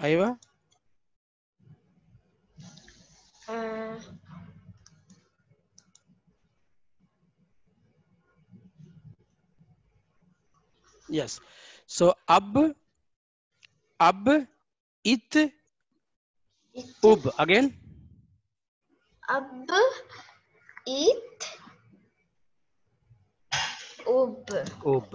Ahí va. Uh, yes. So ab, ab, it, it ub. Again. Ab, it, ub. Ub.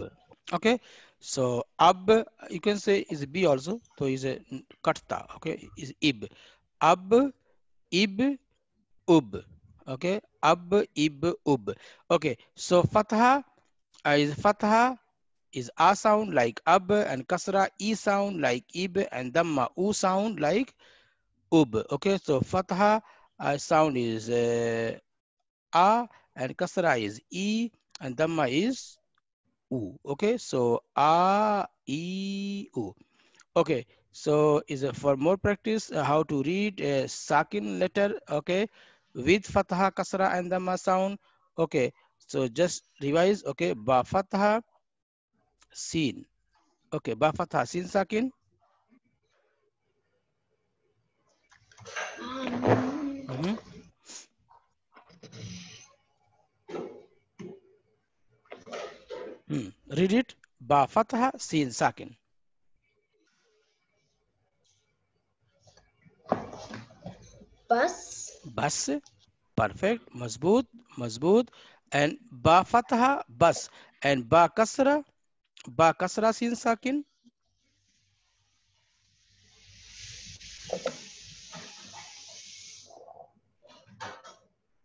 Okay. So ab you can say is b also. So is a karta. Okay, is ib. Ab, ib, ub. Okay, ab, ib, ub. Okay. So fatha uh, is fatha is a sound like ab and kasra e sound like ib and damma u sound like ub. Okay. So fatha uh, sound is uh, a and kasra is e and damma is u. Okay, so a, e, u. Okay, so is a, for more practice uh, how to read a sakin letter. Okay, with fatha, kasra, and dhamma sound. Okay, so just revise. Okay, ba fatha, sin. Okay, ba fatha, sin sakin. Read it ba fatha sin sakin. Bus. Bus. Perfect. Mazboot. Mazboot. And ba fatha bus. And ba kasra. Ba kasra sin sakin.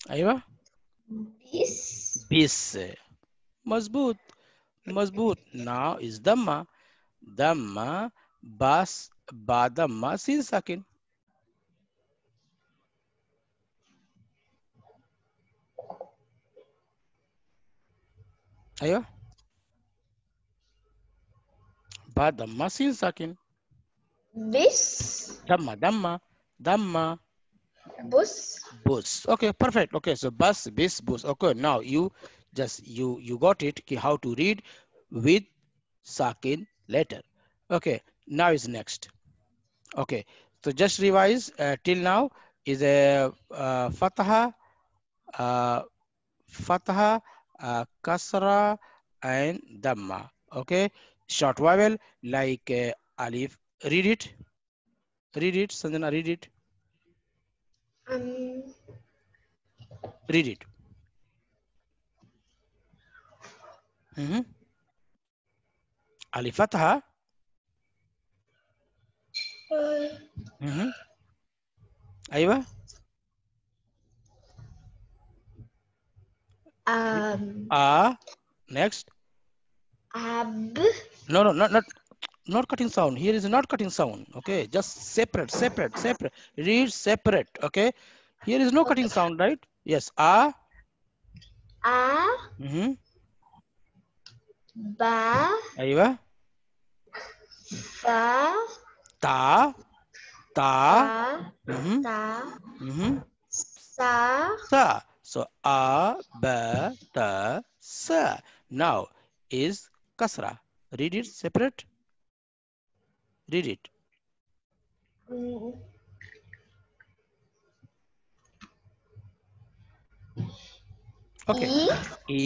अयवा bis bis mazboot Masboot. Now is Dhamma. Dhamma bas badamma sin sakin. Ayo. Badamma sin sakin. This. Dhamma, Dhamma, Dhamma. Bus. Bus. Okay, perfect. Okay, so bus, Bus, bus. Okay, now you just you you got it ki how to read with sakin letter okay now is next okay so just revise uh, till now is a uh, fatha uh, fatha uh, kasra and dhamma okay short vowel like uh, alif read it read it sanjana read it um, read it Mm-hmm. Alifatha. أيوة uh. mm-hmm. um, Ah. Next. Ab. No, no, not, not, not cutting sound. Here is not cutting sound. Okay, just separate, separate, separate. Read separate. Okay, here is no cutting sound, right? Yes. Ah. Ah. Mm -hmm ba ايوه فا تا تا تا sa sa so a ba ta sa now is kasra read it separate read it mm. okay e, e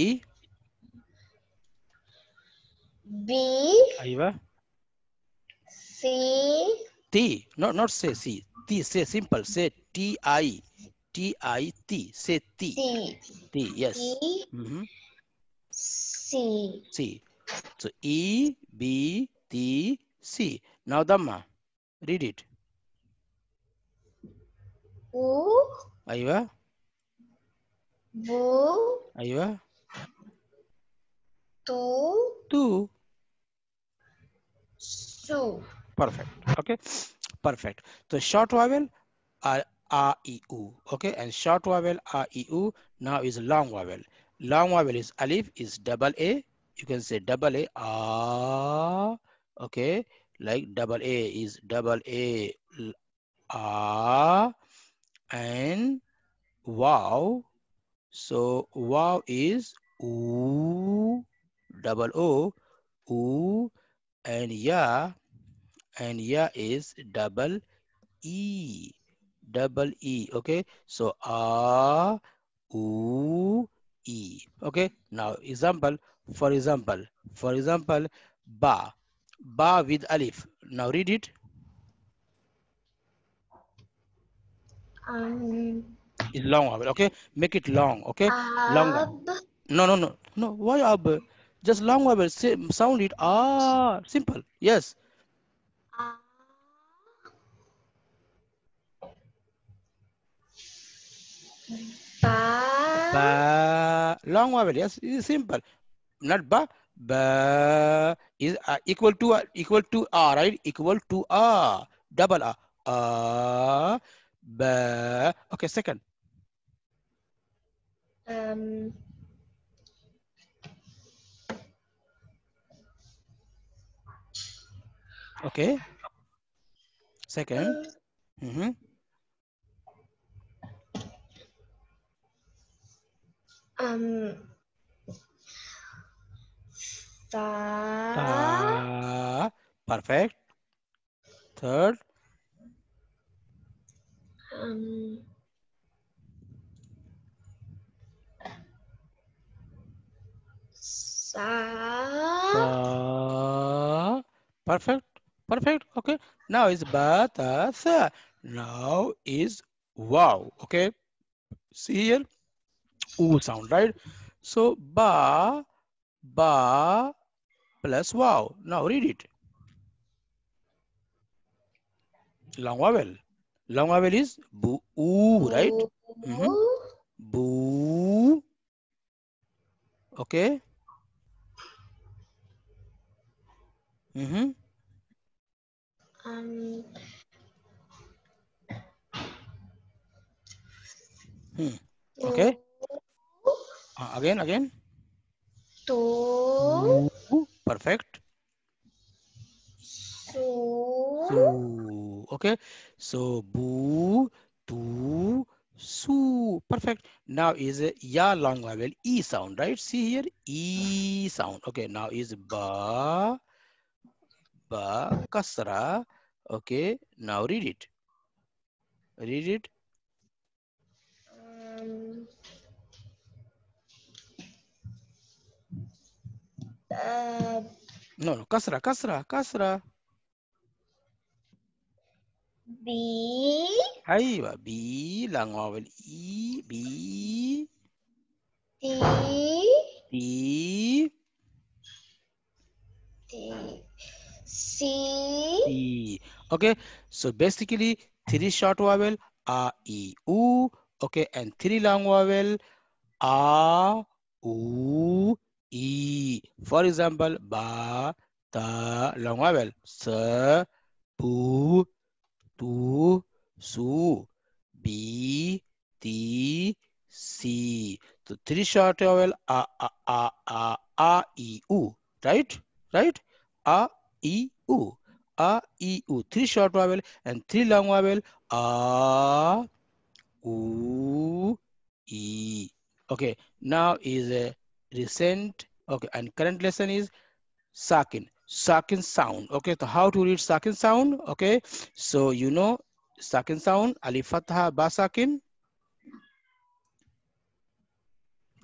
B. Ahí va. C. T. No, not say C. T, say simple. Say Say T. T. yes. Mm -hmm. C. C. So E, B, T, C. Now Dhamma, read it. U. Aiva. Bu. Aiva. Tu. Tu. So. Perfect. Okay. Perfect. The short vowel are uh, a e u. Okay. And short vowel a e u now is long vowel. Long vowel is alif is double A. You can say double A, ah. Okay. Like double A is double A, ah. And wow. So wow is oo, double O, o and ya and ya is double e double e okay so a u e okay now example for example for example ba ba with alif now read it um it's long okay make it long okay Longer. no no no no why ab just long vowel, sound it, ah, simple, yes. Ah. Ba. Long vowel, yes, it is simple. Not ba, ba is uh, equal to uh, equal to r, right? Equal to ah, double r, ah, ba. Okay, second. Um. Okay. Second. Mm -hmm. Um. Ta. Perfect. Third. Um. Sa. Sa. Perfect. Perfect. Okay. Now is batasa. Uh, now is wow. Okay. See here. O sound, right? So ba, ba plus wow. Now read it. Long vowel. Long vowel is boo, oo, right? Mm -hmm. Boo. Okay. Mm -hmm. Um, hmm. Okay. Uh, again, again. To. Perfect. So. so. Okay. So, bu, tu, su. Perfect. Now is a ya long vowel, e sound, right? See here, e sound. Okay. Now is ba ba kasra. Okay, now read it. Read it. Um, no, no, kasra, kasra, kasra. B. Aywa, B. Lang vowel E. B. T. T. T. C. Okay. So basically, three short vowel a e u. Okay. And three long vowel a u e. For example, Ba, Ta, long vowel. Sa, Pu, Tu, Su, B, T, C. So three short vowel a a a a a e u. Right? Right? A, e u a e u three short vowel and three long vowel a u e okay now is a recent okay and current lesson is sakin sakin sound okay so how to read sakin sound okay so you know sakin sound alif fatha ba sakin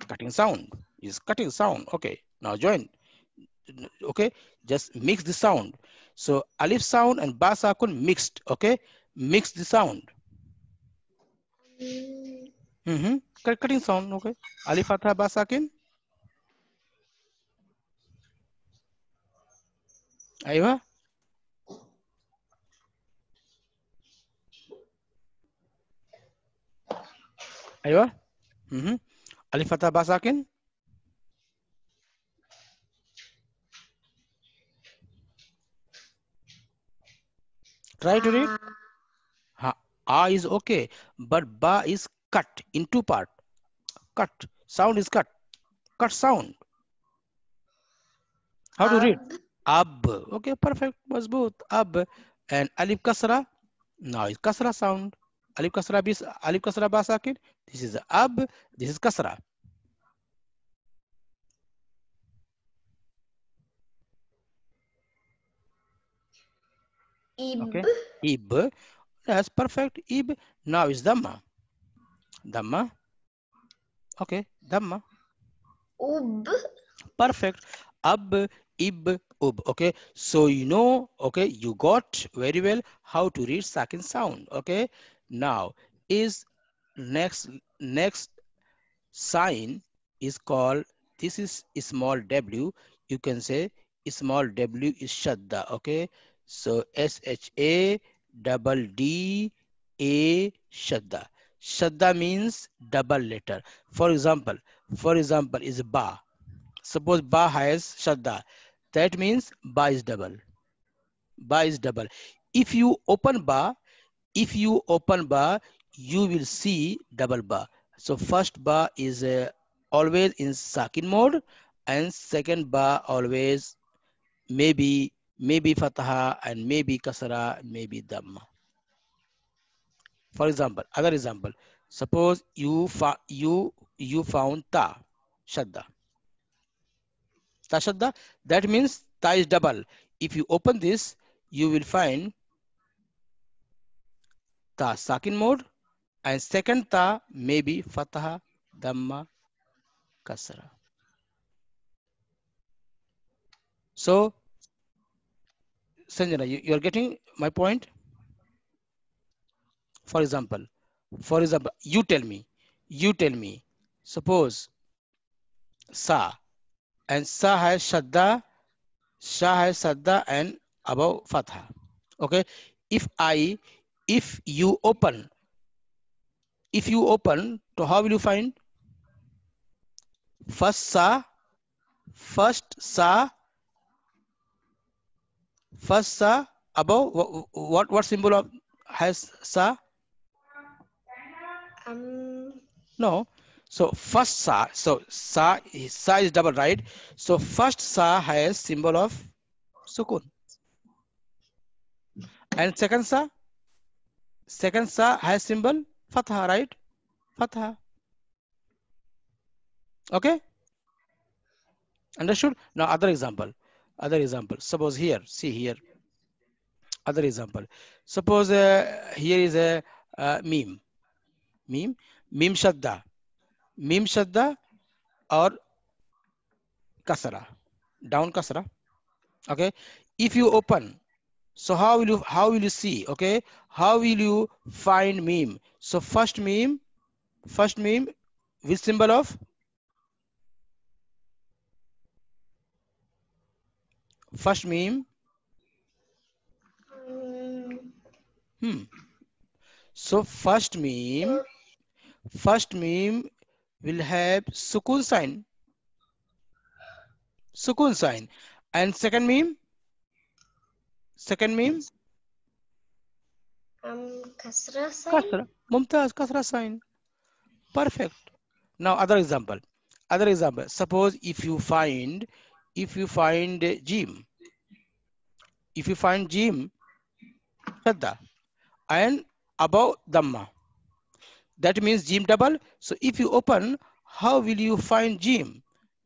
cutting sound is cutting sound okay now join okay just mix the sound so alif sound and ba sakun mixed okay mix the sound mm -hmm. cutting sound okay alif atha ba sakin aiwa aiwa mm -hmm. alif atha ba sakin Try to read. Uh, ha, ah is okay, but ba is cut in two part. Cut. Sound is cut. Cut sound. How to read? Ab. Okay, perfect. Mazboot. Ab. And alif kasra. Now is kasra sound. Alif kasra, bis, alif kasra ba sakit. This is ab. This is kasra. Ib. Okay. Ib. That's perfect. Ib. Now is Dhamma. Dhamma. Okay. Dhamma. Ub. Perfect. Ab, ib, ub. Okay. So you know, okay, you got very well how to read second sound. Okay. Now is next next sign is called this is small w. You can say small w is shadda. Okay. So S-H-A double D A Shadda. Shadda means double letter. For example, for example is Ba. Suppose Ba has Shadda. That means Ba is double. Ba is double. If you open Ba, if you open Ba, you will see double Ba. So first Ba is uh, always in Sakin mode and second Ba always maybe maybe fatha and maybe kasra and maybe dhamma. For example, other example, suppose you you you found ta shadda. Ta shadda, that means ta is double. If you open this, you will find ta sakin mode and second ta may be fatha, dhamma, kasra. So Sanjana, you, you are getting my point? For example, for example, you tell me, you tell me, suppose Sa and Sa has Shadda, Sha has Shadda and above Fatha. Okay. If I, if you open, if you open, so how will you find? First Sa, first Sa, First sa above what what symbol of has sa? Um. No. So first sa so sa is, sa is double right. So first sa has symbol of sukun. And second sa second sa has symbol fatha right? Fatha. Okay. Understood? Now other example. Other example, suppose here, see here. Other example, suppose uh, here is a uh, meme, meme, meme shadda, meme shadda or kasra, down kasra. Okay, if you open, so how will you how will you see? Okay, how will you find meme? So first meme, first meme with symbol of first meme? Hmm. So first meme, first meme will have sukun sign. Sukun sign. And second meme? Second meme? Um, kasra sign. Kasra. Mumtaz, kasra sign. Perfect. Now other example. Other example. Suppose if you find if you find Jim. If you find Jim, Shadda, and above Dhamma. That means Jim double. So if you open, how will you find Jim?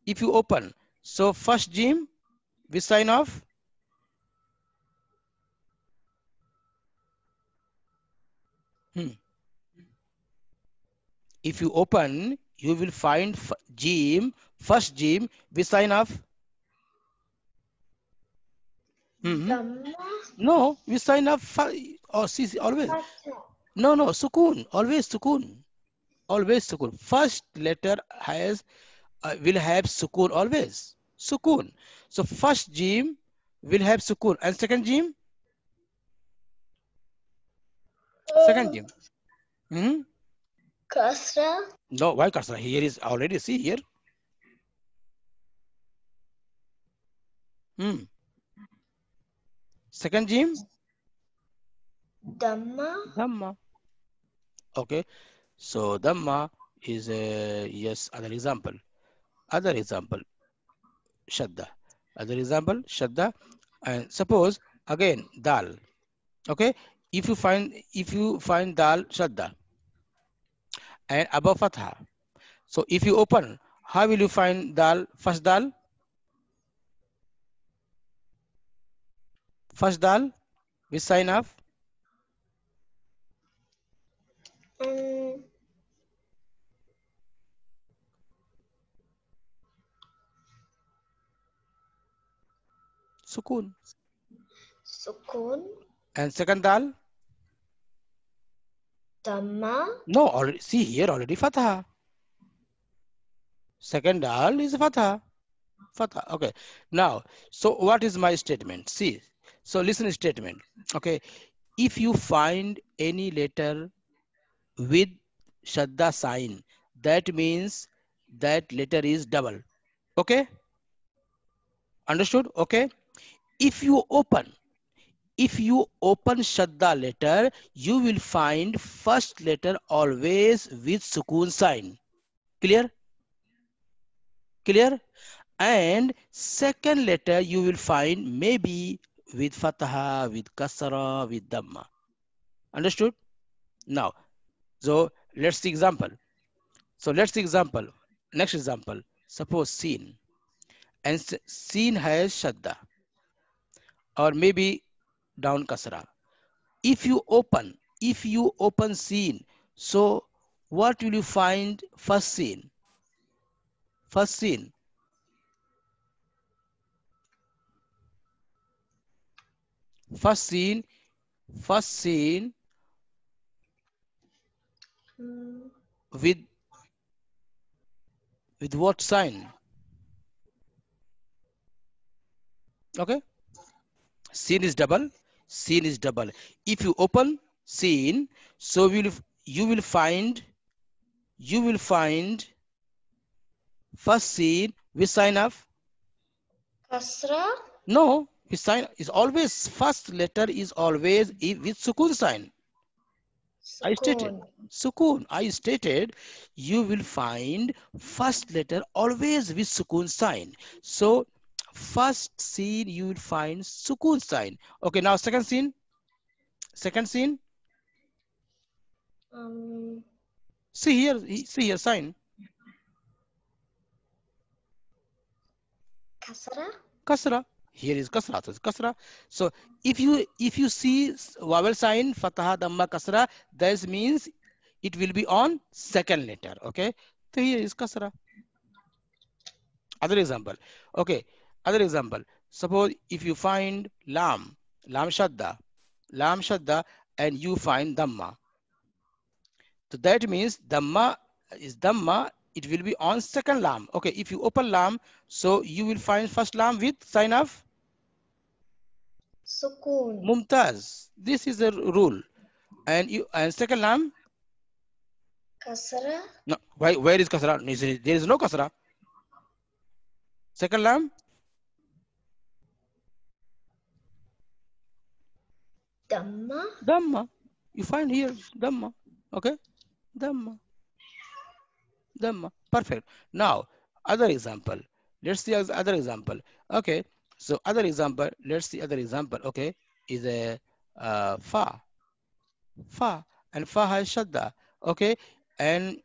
If you open, so first Jim, we sign off. Hmm. If you open, you will find Jim, first Jim, we sign off. Mm-hmm. No, we sign up or CC oh, always. No, no, sukun always sukun, always sukun. First letter has uh, will have sukun always sukun. So first jim will have sukun and second jim. Second jim. Hmm. Kasra. No, why kasra? Here is already see here. Hmm. Second gym? Dhamma. Dhamma. Okay. So Dhamma is a, yes, other example. Other example, Shadda. Other example, Shadda. And suppose again, Dal. Okay. If you find, if you find Dal, Shadda. And above Fatha. So if you open, how will you find Dal, first Dal? First dal, we sign off. Sukun. Sukun. And second dal? Dhamma. No, already, see here already fatha. Second dal is fatha. Fatha. Okay. Now, so what is my statement? See, so listen statement. Okay. If you find any letter with Shadda sign, that means that letter is double. Okay. Understood? Okay. If you open, if you open Shadda letter, you will find first letter always with Sukun sign. Clear? Clear? And second letter you will find maybe with fatha, with kasra, with dhamma. Understood? Now, so let's see example. So let's see example. Next example. Suppose seen. And seen has shadda. Or maybe down kasra. If you open, if you open seen, so what will you find first seen? First seen. First first فصيل with with what sign okay sin is double sin is double if you open sin so will you will find you will find first sin which sign of kasra no sign is always, first letter is always with sukun sign. Sukun. I stated, sukun, I stated, you will find first letter always with sukun sign. So first scene you will find sukun sign. Okay, now second scene. Second scene. Um, see here, see here sign. Kasra. Kasra. Here is kasra. So it's kasra. So if you if you see vowel sign fatha dhamma kasra, this means it will be on second letter. Okay. So here is kasra. Other example. Okay. Other example. Suppose if you find lam, lam shadda, lam shadda, and you find dhamma. So that means dhamma is dhamma it will be on second lam. Okay, if you open lam, so you will find first lam with sign of Sukun. Mumtaz. This is the rule. And you and second lam? Kasra. No, why where is Kasra? There is no Kasra. Second lam? Dhamma. Dhamma. You find here Dhamma. Okay? Dhamma them. Perfect. Now, other example. Let's see other example. Okay. So other example, let's see other example. Okay. Is a uh, fa. Fa. And fa has shadda. Okay. And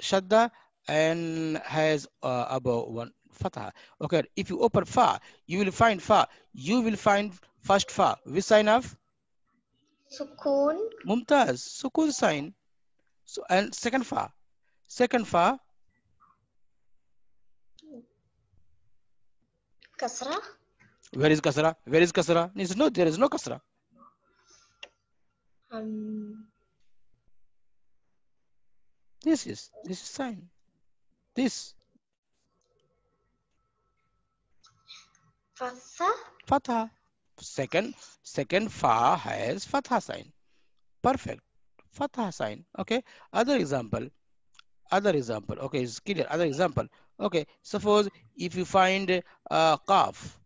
shadda and has uh, about one fatha. Okay. If you open fa, you will find fa. You will find first fa. Which sign of? Sukun. Mumtaz. Sukun sign. So and second fa second fa kasra where is kasra where is kasra is no there is no kasra um this is this is sign this fatha fatha second second fa has fatha sign perfect fatha sign okay other example other example. Okay, it's clear. Other example. Okay, suppose if you find uh, calf,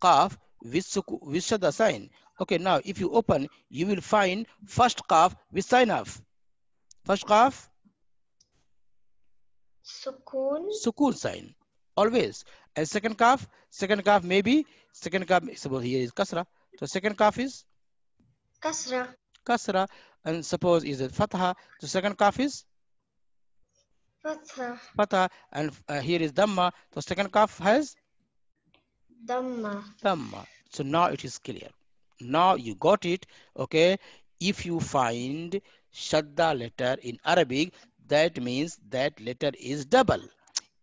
calf with, with the sign. Okay, now if you open, you will find first calf with sign of. First calf? Sukun. Sukun sign, always. And second calf, second calf maybe, second calf, suppose here is kasra. So second calf is? Kasra. Kasra. And suppose is it fatha. The second calf is? Fatha. And uh, here is Dhamma. So second calf has? Dhamma. Dhamma. So now it is clear. Now you got it. Okay. If you find Shadda letter in Arabic, that means that letter is double.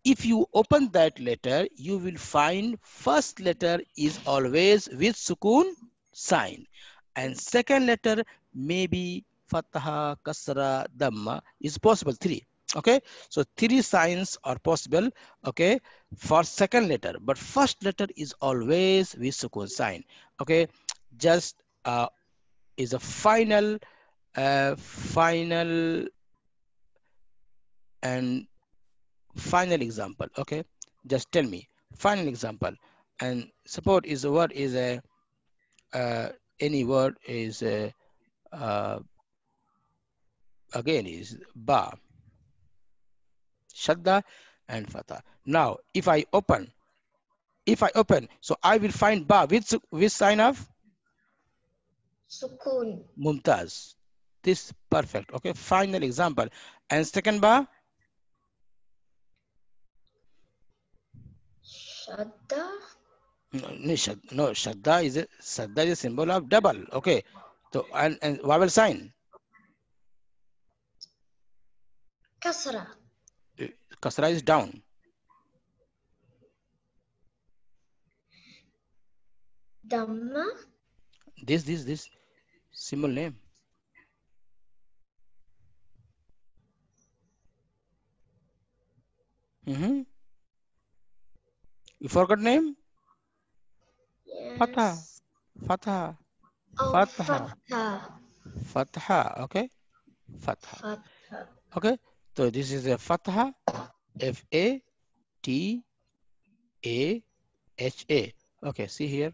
If you open that letter, you will find first letter is always with sukun sign. And second letter may be fatha, kasra, dhamma is possible. Three okay so three signs are possible okay for second letter but first letter is always with sukun sign okay just uh, is a final uh, final and final example okay just tell me final example and support is a word is a uh, any word is a, uh, again is bar Shadda and Fatah. Now, if I open, if I open, so I will find Ba with, with sign of? Sukun. Mumtaz. This perfect. Okay, final example. And second Ba? Shadda. No, no, Shadda is a, Shadda is a symbol of double. Okay. So, and, and vowel sign? Kasra kasra is down. Dhamma? This, this, this symbol name. Mm -hmm. You forgot name? Yes. Fatha. Fatha. Oh, Fatha. Okay. Fatha. Okay. So this is a fatha, F-A-T-A-H-A. Okay, see here.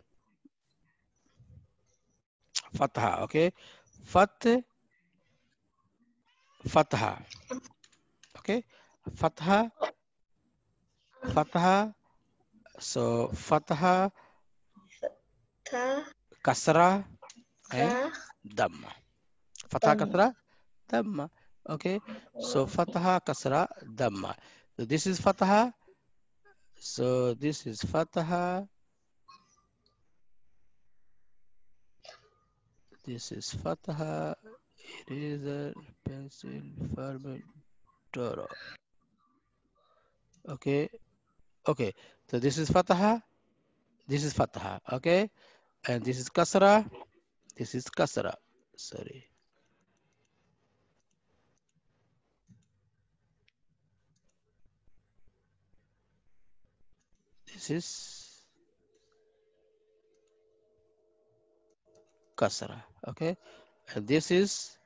Fatha, okay. Fat, fatha. Okay, fatha, fatha. So fatha, kasra, and damma. Fatha, kasra, damma. Okay, so fatha, kasra, dhamma. So this is fatha. So this is fatha. This is fatha. It is a pencil, firm, toro. Okay, okay. So this is fatha. This is fatha. Okay, and this is kasra. This is kasra. Sorry. this kasra okay and this is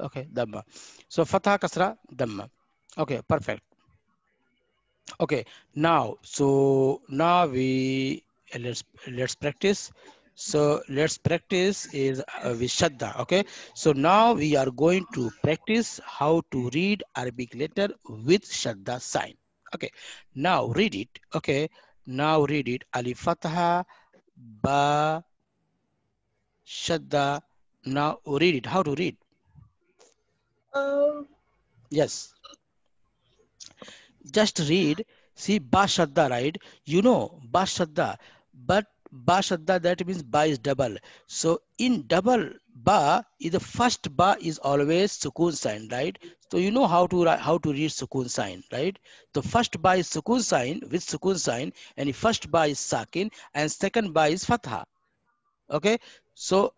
okay damma. so fatha kasra dhamma okay perfect okay now so now we let's let's practice so let's practice is uh, with Shadda. Okay. So now we are going to practice how to read Arabic letter with Shadda sign. Okay. Now read it. Okay. Now read it. Alif Fatha Ba Shadda. Now read it. How to read? Um. Yes. Just read. See Ba Shadda, right? You know Ba Shadda. But ba shadda that means ba is double so in double ba is the first ba is always sukun sign right so you know how to how to read sukun sign right the first ba is sukun sign with sukun sign and the first ba is sakin and second ba is fatha okay so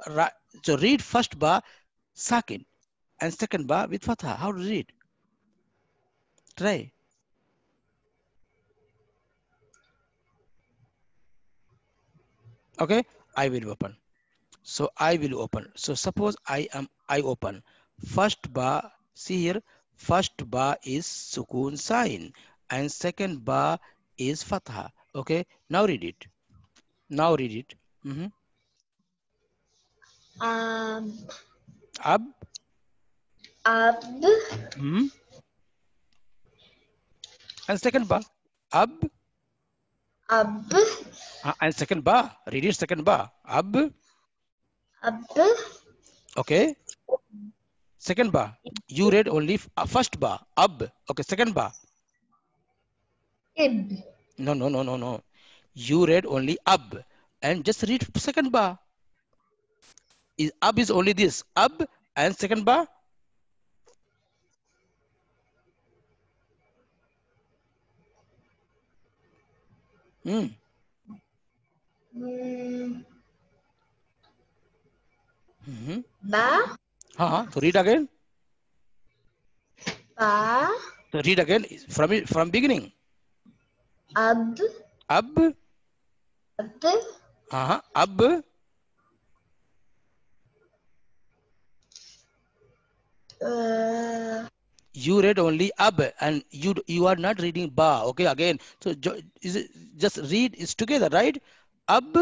so read first ba sakin and second ba with fatha how to read try okay i will open so i will open so suppose i am i open first bar see here first bar is sukun sign and second bar is fatha okay now read it now read it mm -hmm. um ab ab mm -hmm. and second bar ab Ab. Uh, and second ba. Read it second ba. Ab. Ab. Okay. Second ba. You read only a uh, first ba. Ab. Okay. Second ba. Ib. No, no, no, no, no. You read only ab. And just read second ba. Is, ab is only this. Ab and second ba. Mm. Mm-hmm. Ba. Huh, so read again. Ba. So read again from from beginning. Ab. Ab. Ab. Uh-huh. Ab. Uh, you read only ab and you you are not reading ba okay again so is it, just read is together right ab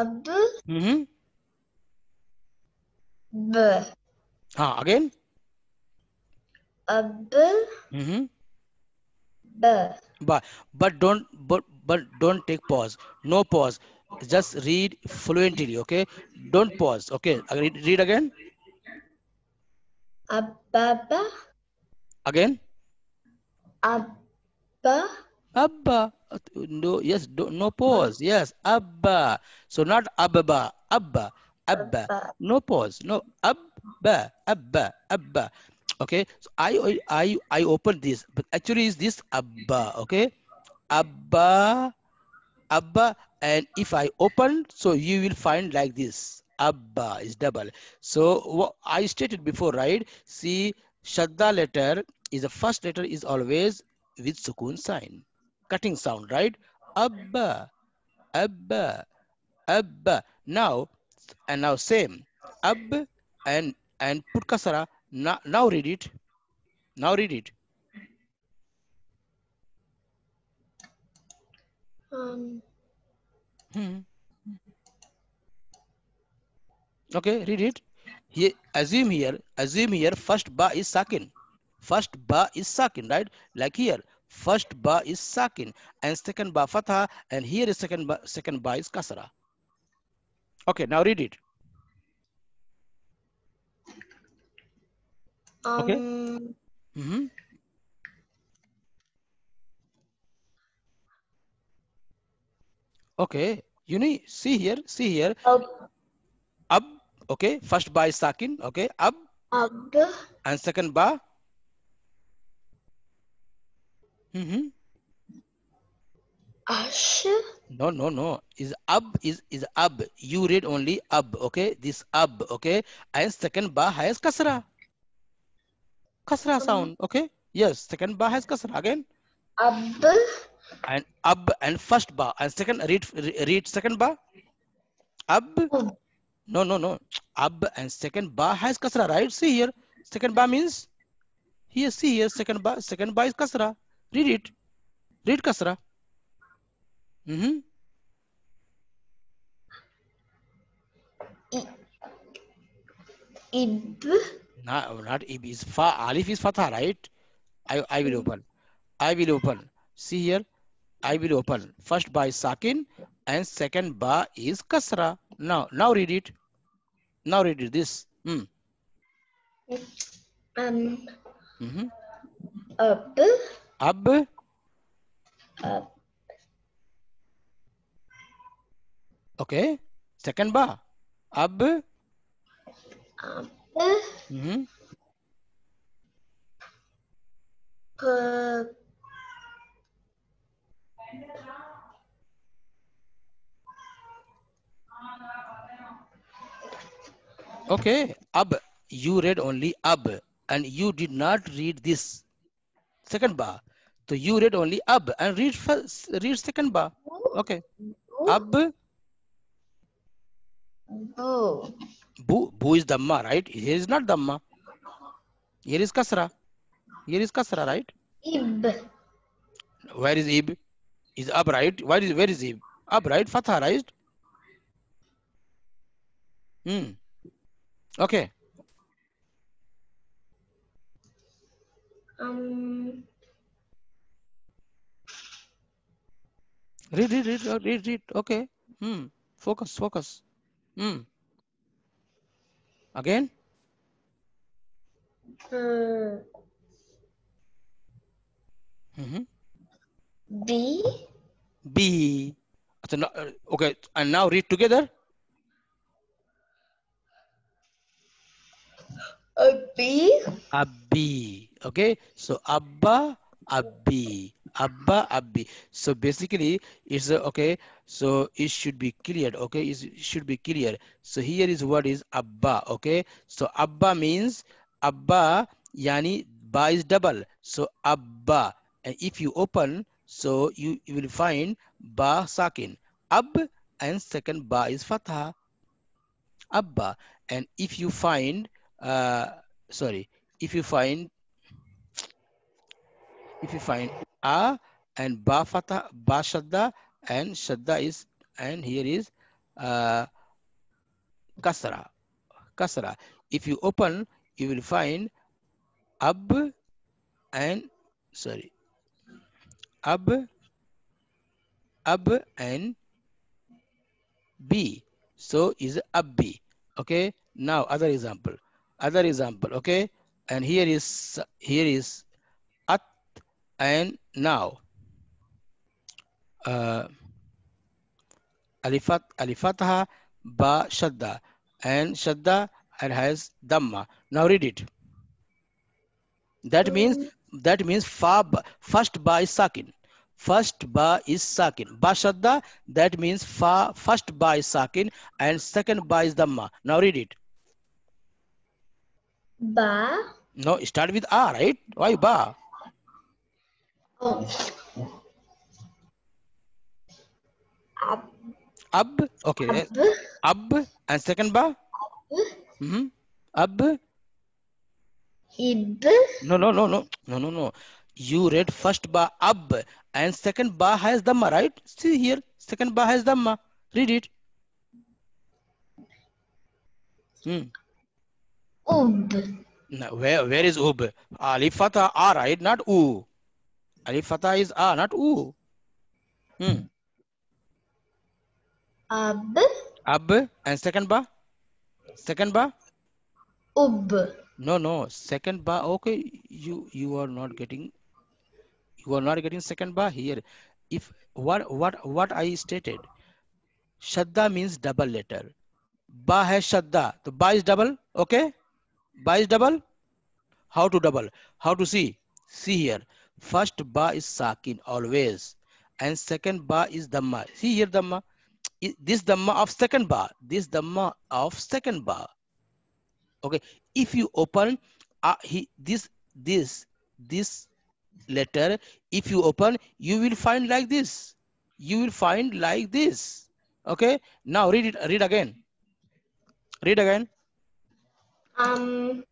ab mm -hmm. b ah again ab mm -hmm. b but but don't but but don't take pause no pause just read fluently okay don't pause okay read, read again Abba, Again? Abba. Abba. No, yes, do, no pause. Yes, Abba. So not Abba, Abba. Abba. No pause. No, Abba, Abba, Abba. Okay, so I, I, I open this, but actually is this Abba, okay? Abba, Abba, and if I open, so you will find like this. Abba is double. So I stated before, right? See, Shadda letter is the first letter is always with sukun sign. Cutting sound, right? Abba, Abba, Abba. Now, and now same. Ab and and put kasara. Now, now read it. Now read it. Um. Hmm. Okay, read it. Here, assume here, assume here, first ba is sakin. First ba is sakin, right? Like here, first ba is sakin and second ba fatha and here is second ba, second ba is kasra. Okay, now read it. Um, okay. Mm -hmm. Okay, you need see here, see here. Okay. Ab okay first ba is sakin okay ab ab and second ba mm -hmm. ash no no no is ab is is ab you read only ab okay this ab okay and second ba has kasra kasra sound okay yes second ba has kasra again ab and ab and first ba and second read read second ba ab, ab. No, no, no. Ab and second ba has kasra, right? See here. Second ba means here. See here. Second ba. Second ba is kasra. Read it. Read kasra. Mm -hmm. Ib. No, not ib. Is fa. Alif is fatha, right? I I will open. I will open. See here. I will open. First ba is sakin and second ba is kasra. Now, now read it. Now read it. This. Mm. Um. Mm -hmm. Ab. Ab. Ab. Okay. Second bar. Ab. Ab. Mm -hmm. Ab. Okay, ab. You read only ab and you did not read this second bar. So you read only ab and read first, read second bar. Okay. Ab. Oh. Bu, bu is Dhamma, right? Here is not Dhamma. Here is Kasra. Here is Kasra, right? Ib. Where is Ib? Is Ab, right? Where is, where is Ib? Ab, right? Fatha, right? Hmm. Okay. Um. Read, read, read, read, read. Okay. Hmm. Focus, focus. Hmm. Again. Uh, mm -hmm. B. B. Uh, okay. And now read together. Abbi. Abbi. Okay. So Abba, Abbi. Abba, Abbi. So basically, it's a, okay. So it should be cleared. Okay. It should be clear. So here is what is Abba. Okay. So Abba means Abba, yani Ba is double. So Abba. And if you open, so you, you will find Ba Sakin. Ab and second Ba is Fatha. Abba. And if you find uh, sorry, if you find, if you find a and ba fatah, ba shadda and shadda is, and here is uh, kasra, kasra. If you open, you will find ab and, sorry, ab, ab and b. So is ab. Okay. Now other example other example okay and here is here is at and now uh, alifat alifatha ba shadda and shadda and has dhamma now read it that uh, means that means fa first ba is sakin first ba is sakin ba shadda that means fa first ba is sakin and second ba is dhamma now read it Ba. No, start with A, right? Why Ba? Oh. Ab. Ab. Okay. Ab. Ab. And second Ba? Ab. Mm -hmm. Ab. Ib. No, no, no, no. No, no, no. You read first Ba Ab and second Ba has Dhamma, right? See here. Second Ba has Dhamma. Read it. Hmm. Ub. No, where where is ub? Alif fatah r right, not u. Alif fatah is a, not u. Hmm. Ab. Ab and second ba. Second ba. Ub. No, no. Second ba. Okay, you you are not getting. You are not getting second ba here. If what what what I stated, shadda means double letter. Ba hai shadda. The ba is double. Okay. Ba is double. How to double? How to see? See here. First bar is sakin always. And second bar is dhamma. See here dhamma. This dhamma of second bar. This dhamma of second bar. Okay. If you open uh, he, this, this, this letter, if you open, you will find like this. You will find like this. Okay. Now read it. Read again. Read again. Um,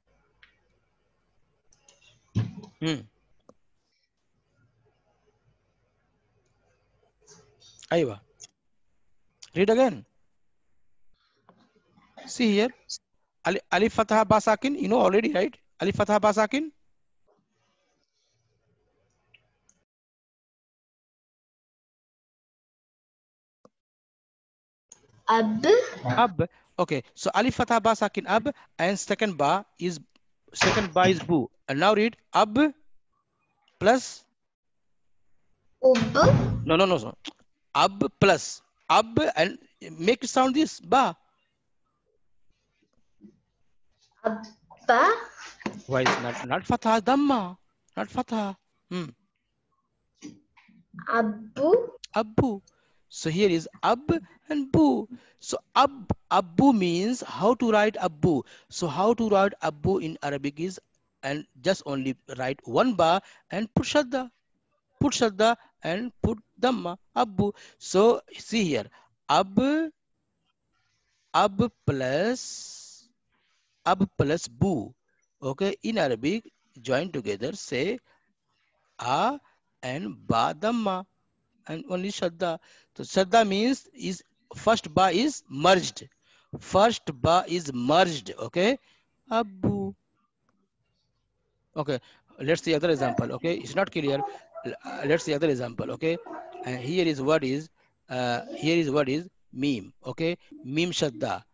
hmm. Ayva. Read again. See here. Ali, Ali Fatah Basakin, you know already, right? Ali Fatah Basakin? अब अब Okay, so alif fatah ba sakin ab and second ba is second ba is bu. And now read ab plus Ub. No, no, no, no. Ab plus ab and make sound this ba. Abba. Why is not not fatah dhamma? Not fatah. Hmm. Abu. Abu. So here is ab and bu. So ab, abu means how to write abu. So how to write abu in Arabic is and just only write one ba and put shadda. Put shadda and put dhamma, abu. So see here, ab, ab plus, ab plus bu. Okay, in Arabic, join together, say a and ba dhamma and only shadda. So Shraddha means is first ba is merged. First ba is merged. Okay. Abu. Okay. Let's see other example. Okay. It's not clear. Uh, let's see other example. Okay. here is what is uh, here is what is meme. Okay. Meme Shraddha.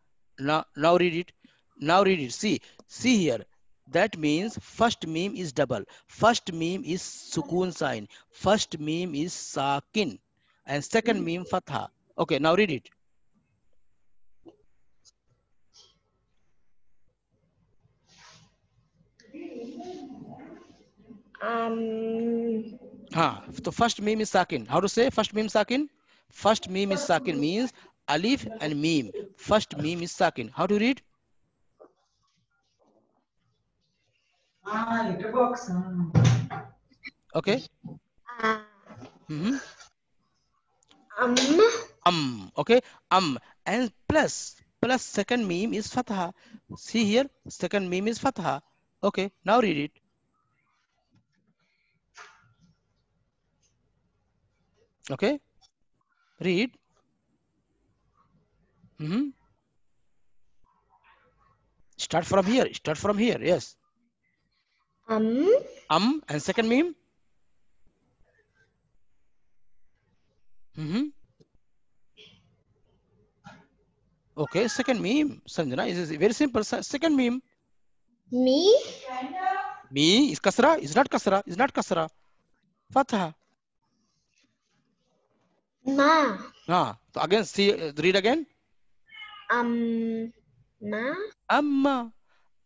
Now now read it. Now read it. See. See here. That means first meme is double. First meme is sukun sign. First meme is sakin and second meme fatha. Okay, now read it. Um. Ah, So first meme is sakin. How to say first meme sakin? First meme is sakin means alif and meme. First meme is sakin. How to read? Ah, box. Okay. Mm -hmm. Um. Um. Okay. Um. And plus plus second meme is fatha. See here, second meme is fatha. Okay. Now read it. Okay. Read. Mm -hmm. Start from here. Start from here. Yes. Um. Um. And second meme. Mm-hmm. Okay, second meme. Sanjana, is very simple. Second meme. Me? Me is kasra, is not kasra, is not kasra. Fatha. Ma. Ah, so again, see, read again. Um, ma. Amma.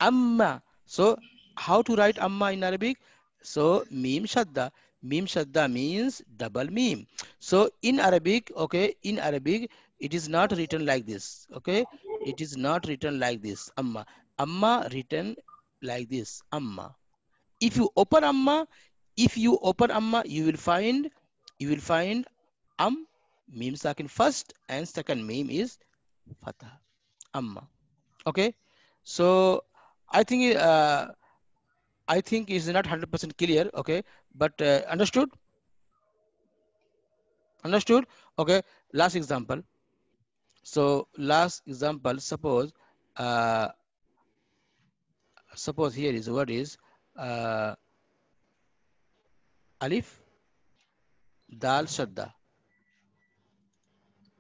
Amma. So, how to write amma in Arabic? So, meme shadda. Mim Shadda means double mim. So in Arabic, okay, in Arabic, it is not written like this. Okay, it is not written like this. Amma. Amma written like this. Amma. If you open Amma, if you open Amma, you will find, you will find Am, Mim Sakin first and second Mim is Fatah. Amma. Okay. So I think uh, I think is not 100% clear. Okay, but uh, understood? Understood? Okay, last example. So last example, suppose, uh, suppose here is what is uh, Alif, Dal, Shadda,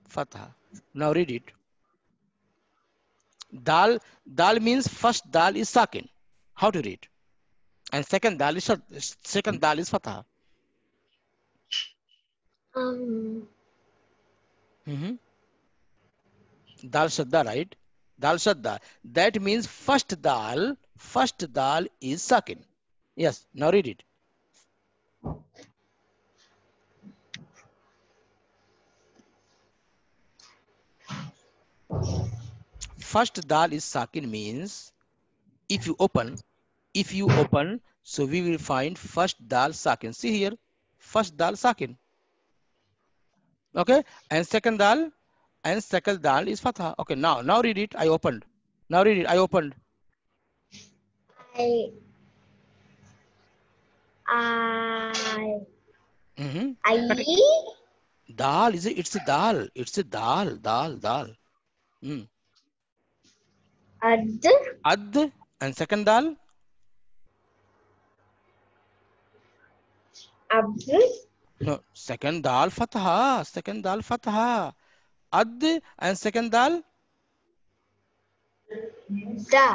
Fatha. Now read it. Dal, Dal means first Dal is Sakin. How to read? And second dal is second dal is fatha. Um. Mm-hmm. Dal shadda, right? Dal shadda. That means first dal, first dal is sakin. Yes. Now read it. First dal is sakin means if you open if you open, so we will find first dal sakin. See here, first dal sakin. Okay, and second dal and second dal is fatha. Okay, now now read it. I opened. Now read it. I opened. I mm-hmm. I mm -hmm. I dal is it? It's a dal. It's a dal. Dal. Dal. Mm. Ad. Ad and second dal. No, second dal fatha, second dal fatha. Ad and second dal? Da.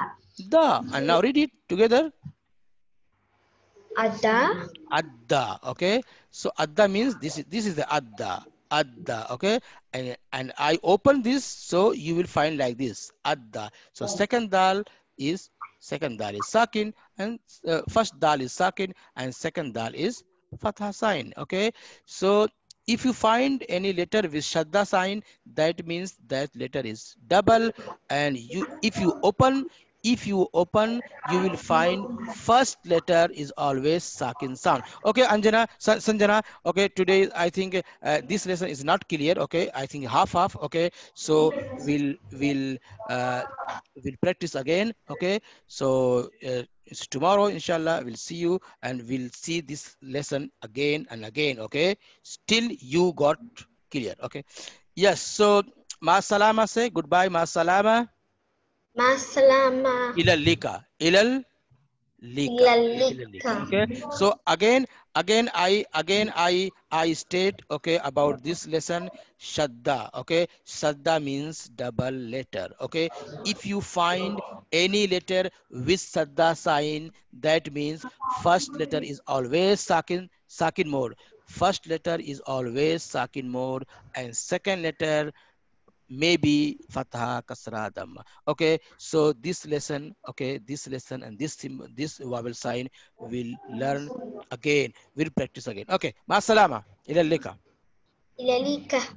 Da. And now read it together. Adda. Adda. Okay. So adda means this is this is the adda. Adda. Okay. And and I open this, so you will find like this. Adda. So second dal is second dal is sakin, and uh, first dal is sakin, and second dal is fatha sign. Okay. So if you find any letter with shadda sign, that means that letter is double. And you, if you open, if you open, you will find first letter is always sakin sound. Okay, Anjana, Sanjana. Okay, today I think uh, this lesson is not clear. Okay, I think half half. Okay, so we'll we'll uh, we'll practice again. Okay, so. Uh, it's tomorrow, inshallah, we'll see you and we'll see this lesson again and again, okay? Still you got clear, okay? Yes, so Masalama say goodbye, Masalama. Masalama. Ilal lika. Ilal lika. Okay. So again, again, I again I I state okay about this lesson Shadda. Okay. Shadda means double letter. Okay. If you find any letter with sadda sign that means first letter is always sakin sakin mode first letter is always sakin mode and second letter may be fatha kasra dhamma okay so this lesson okay this lesson and this this vowel sign will learn again we'll practice again okay ma salama ila lika ila lika